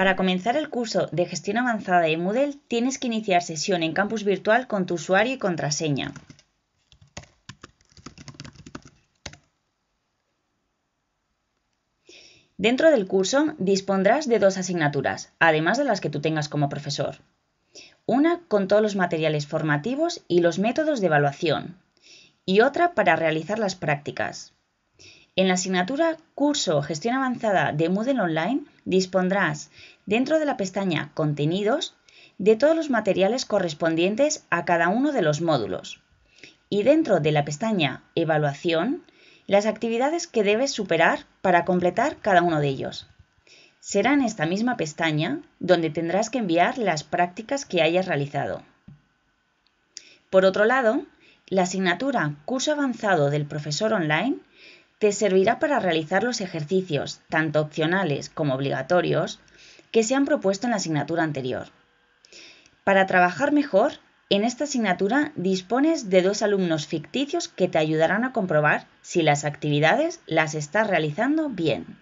Para comenzar el curso de gestión avanzada de Moodle tienes que iniciar sesión en campus virtual con tu usuario y contraseña. Dentro del curso dispondrás de dos asignaturas, además de las que tú tengas como profesor. Una con todos los materiales formativos y los métodos de evaluación, y otra para realizar las prácticas. En la asignatura Curso Gestión Avanzada de Moodle Online dispondrás, dentro de la pestaña Contenidos, de todos los materiales correspondientes a cada uno de los módulos. Y dentro de la pestaña Evaluación, las actividades que debes superar para completar cada uno de ellos. Será en esta misma pestaña donde tendrás que enviar las prácticas que hayas realizado. Por otro lado, la asignatura Curso Avanzado del Profesor Online te servirá para realizar los ejercicios, tanto opcionales como obligatorios, que se han propuesto en la asignatura anterior. Para trabajar mejor, en esta asignatura dispones de dos alumnos ficticios que te ayudarán a comprobar si las actividades las estás realizando bien.